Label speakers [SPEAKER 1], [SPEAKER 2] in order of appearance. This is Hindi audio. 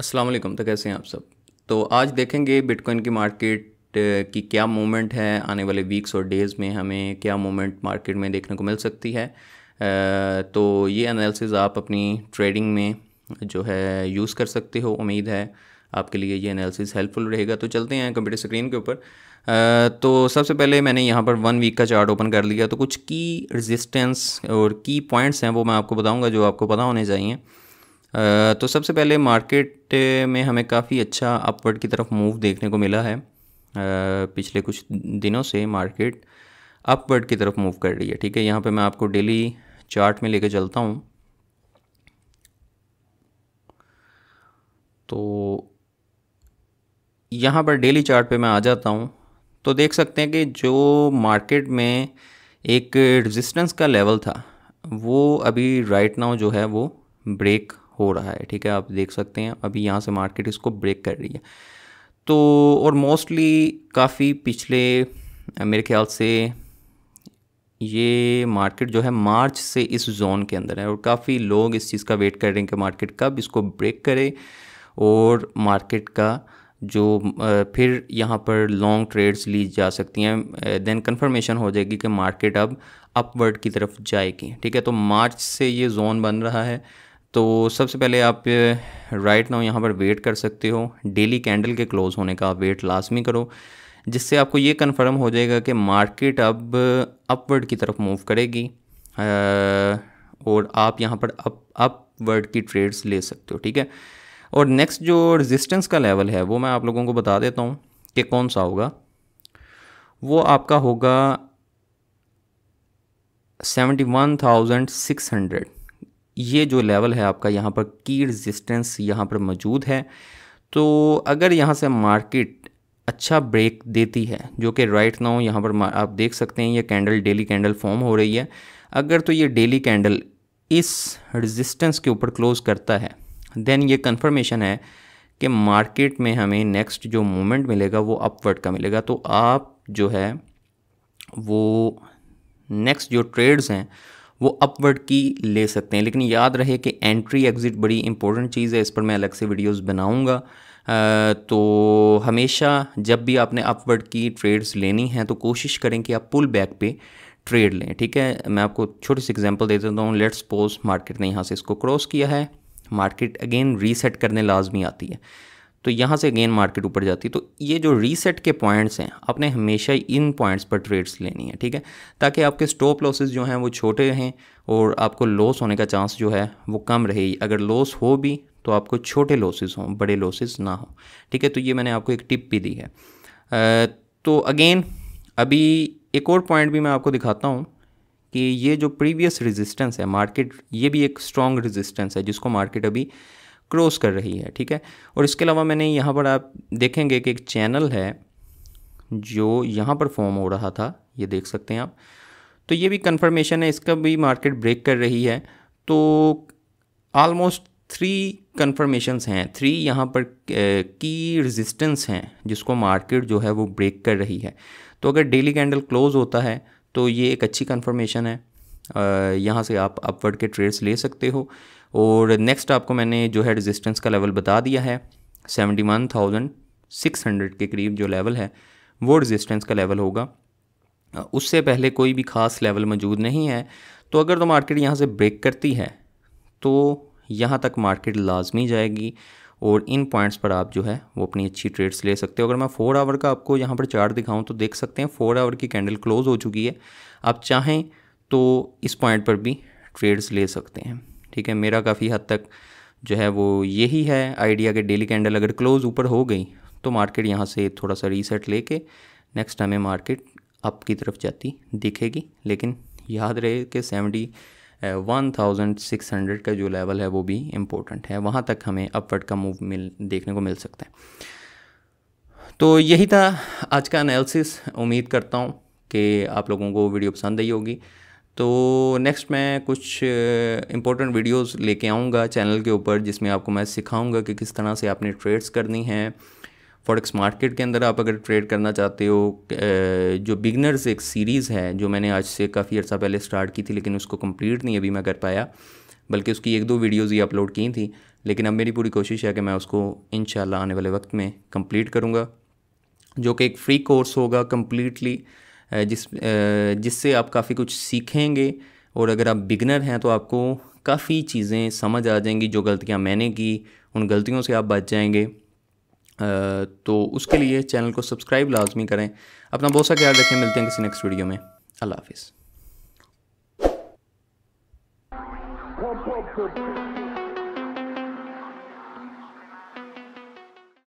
[SPEAKER 1] अस्सलाम वालेकुम तो कैसे हैं आप सब तो आज देखेंगे बिटकॉइन की मार्केट की क्या मूवमेंट है आने वाले वीक्स और डेज़ में हमें क्या मूवमेंट मार्केट में देखने को मिल सकती है तो ये एनालिसिस आप अपनी ट्रेडिंग में जो है यूज़ कर सकते हो उम्मीद है आपके लिए ये एनालिसिस हेल्पफुल रहेगा तो चलते हैं कंप्यूटर स्क्रीन के ऊपर तो सबसे पहले मैंने यहाँ पर वन वीक का चार्ट ओपन कर लिया तो कुछ की रेजिस्टेंस और की पॉइंट्स हैं वो मैं आपको बताऊँगा जो आपको पता होने चाहिए तो सबसे पहले मार्केट में हमें काफ़ी अच्छा अपवर्ड की तरफ मूव देखने को मिला है पिछले कुछ दिनों से मार्केट अपवर्ड की तरफ मूव कर रही है ठीक है यहाँ पे मैं आपको डेली चार्ट में लेके चलता हूँ तो यहाँ पर डेली चार्ट पे मैं आ जाता हूँ तो देख सकते हैं कि जो मार्केट में एक रेजिस्टेंस का लेवल था वो अभी राइट नाउ जो है वो ब्रेक हो रहा है ठीक है आप देख सकते हैं अभी यहाँ से मार्केट इसको ब्रेक कर रही है तो और मोस्टली काफ़ी पिछले मेरे ख्याल से ये मार्केट जो है मार्च से इस जोन के अंदर है और काफ़ी लोग इस चीज़ का वेट कर रहे हैं कि मार्केट कब इसको ब्रेक करे और मार्केट का जो फिर यहाँ पर लॉन्ग ट्रेड्स ली जा सकती हैं देन कंफर्मेशन हो जाएगी कि मार्केट अब अपवर्ड की तरफ जाएगी ठीक है तो मार्च से ये जोन बन रहा है तो सबसे पहले आप राइट नाउ यहाँ पर वेट कर सकते हो डेली कैंडल के क्लोज़ होने का आप वेट लाजमी करो जिससे आपको ये कन्फर्म हो जाएगा कि मार्केट अब अपवर्ड की तरफ मूव करेगी और आप यहाँ पर अप अपवर्ड की ट्रेड्स ले सकते हो ठीक है और नेक्स्ट जो रेजिस्टेंस का लेवल है वो मैं आप लोगों को बता देता हूँ कि कौन सा होगा वो आपका होगा seventy one thousand six hundred ये जो लेवल है आपका यहाँ पर की रेजिस्टेंस यहाँ पर मौजूद है तो अगर यहाँ से मार्केट अच्छा ब्रेक देती है जो कि राइट नाउ यहाँ पर आप देख सकते हैं ये कैंडल डेली कैंडल फॉर्म हो रही है अगर तो ये डेली कैंडल इस रेजिस्टेंस के ऊपर क्लोज करता है देन ये कंफर्मेशन है कि मार्केट में हमें नेक्स्ट जो मोमेंट मिलेगा वो अपवर्ड का मिलेगा तो आप जो है वो नेक्स्ट जो ट्रेड्स हैं वो अपवर्ड की ले सकते हैं लेकिन याद रहे कि एंट्री एग्ज़िट बड़ी इंपॉर्टेंट चीज़ है इस पर मैं अलग से वीडियोस बनाऊंगा तो हमेशा जब भी आपने अपवर्ड की ट्रेड्स लेनी हैं तो कोशिश करें कि आप पुल बैक पे ट्रेड लें ठीक है मैं आपको छोटी सी एग्जांपल दे देता हूँ लेट्स पोज मार्केट ने यहाँ से इसको क्रॉस किया है मार्केट अगेन रीसेट करने लाजमी आती है तो यहाँ से अगेन मार्केट ऊपर जाती है तो ये जो रीसेट के पॉइंट्स हैं आपने हमेशा इन पॉइंट्स पर ट्रेड्स लेनी है ठीक है ताकि आपके स्टॉप लॉसेस जो हैं वो छोटे रहें और आपको लॉस होने का चांस जो है वो कम रहे अगर लॉस हो भी तो आपको छोटे लॉसेज हों बड़े लॉसेज ना हों ठीक है तो ये मैंने आपको एक टिप भी दी है आ, तो अगेन अभी एक और पॉइंट भी मैं आपको दिखाता हूँ कि ये जो प्रीवियस रेजिस्टेंस है मार्केट ये भी एक स्ट्रॉन्ग रेजिस्टेंस है जिसको मार्केट अभी क्रॉस कर रही है ठीक है और इसके अलावा मैंने यहाँ पर आप देखेंगे कि एक चैनल है जो यहाँ पर फॉर्म हो रहा था ये देख सकते हैं आप तो ये भी कन्फर्मेशन है इसका भी मार्केट ब्रेक कर रही है तो आलमोस्ट थ्री कन्फर्मेशंस हैं थ्री यहाँ पर की रेजिस्टेंस हैं जिसको मार्केट जो है वो ब्रेक कर रही है तो अगर डेली कैंडल क्लोज होता है तो ये एक अच्छी कन्फर्मेशन है यहाँ से आप अपवर्ड के ट्रेड्स ले सकते हो और नेक्स्ट आपको मैंने जो है रेजिस्टेंस का लेवल बता दिया है seventy one thousand six hundred के करीब जो लेवल है वो रेजिस्टेंस का लेवल होगा उससे पहले कोई भी ख़ास लेवल मौजूद नहीं है तो अगर तो मार्केट यहाँ से ब्रेक करती है तो यहाँ तक मार्केट लाजमी जाएगी और इन पॉइंट्स पर आप जो है वो अपनी अच्छी ट्रेड्स ले सकते हो अगर मैं फ़ोर आवर का आपको यहाँ पर चार्ट दिखाऊं तो देख सकते हैं फ़ोर आवर की कैंडल क्लोज़ हो चुकी है आप चाहें तो इस पॉइंट पर भी ट्रेड्स ले सकते हैं ठीक है मेरा काफ़ी हद तक जो है वो यही है आइडिया के डेली कैंडल अगर क्लोज ऊपर हो गई तो मार्केट यहाँ से थोड़ा सा रीसेट लेके नेक्स्ट हमें मार्केट अप की तरफ जाती दिखेगी लेकिन याद रहे कि seventy one thousand six hundred का जो लेवल है वो भी इम्पोर्टेंट है वहाँ तक हमें अपवर्ड का मूव मिल देखने को मिल सकता है तो यही था आज का एनालिसिस उम्मीद करता हूँ कि आप लोगों को वीडियो पसंद आई होगी तो नेक्स्ट मैं कुछ इंपॉर्टेंट वीडियोस लेके आऊँगा चैनल के ऊपर जिसमें आपको मैं सिखाऊंगा कि किस तरह से आपने ट्रेड्स करनी हैं फॉरेक्स मार्केट के अंदर आप अगर ट्रेड करना चाहते हो जो बिगनर्स एक सीरीज़ है जो मैंने आज से काफ़ी अर्सा पहले स्टार्ट की थी लेकिन उसको कंप्लीट नहीं अभी मैं कर पाया बल्कि उसकी एक दो वीडियोज़ ही अपलोड की थी लेकिन अब मेरी पूरी कोशिश है कि मैं उसको इन आने वाले वक्त में कम्प्लीट करूँगा जो कि एक फ्री कोर्स होगा कम्प्लीटली जिस जिससे आप काफ़ी कुछ सीखेंगे और अगर आप बिगनर हैं तो आपको काफ़ी चीज़ें समझ आ जाएंगी जो गलतियाँ मैंने की उन गलतियों से आप बच जाएंगे तो उसके लिए चैनल को सब्सक्राइब लाजमी करें अपना बहुत सा ख्याल रखें मिलते हैं किसी नेक्स्ट वीडियो में अल्लाह हाफिज़